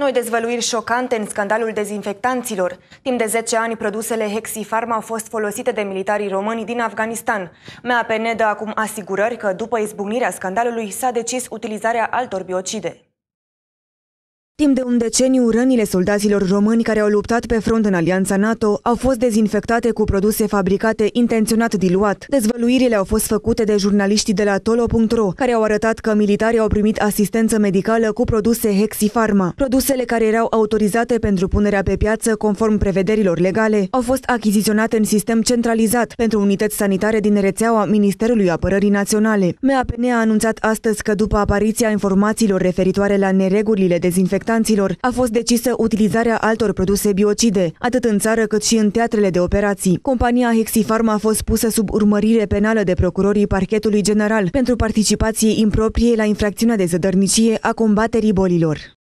Noi dezvăluiri șocante în scandalul dezinfectanților. Timp de 10 ani, produsele Hexifarm au fost folosite de militarii români din Afganistan. MAPN dă acum asigurări că, după izbucnirea scandalului, s-a decis utilizarea altor biocide. Timp de un deceniu, rănile soldaților români care au luptat pe front în alianța NATO au fost dezinfectate cu produse fabricate intenționat diluat. Dezvăluirile au fost făcute de jurnaliștii de la tolo.ro, care au arătat că militarii au primit asistență medicală cu produse Hexifarma. Produsele care erau autorizate pentru punerea pe piață conform prevederilor legale au fost achiziționate în sistem centralizat pentru unități sanitare din rețeaua Ministerului Apărării Naționale. MAPN a anunțat astăzi că după apariția informațiilor referitoare la neregulile dezinfectate, manifestanților a fost decisă utilizarea altor produse biocide, atât în țară cât și în teatrele de operații. Compania Hexifarm a fost pusă sub urmărire penală de procurorii parchetului general pentru participație improprie la infracțiunea de zădărnicie a combaterii bolilor.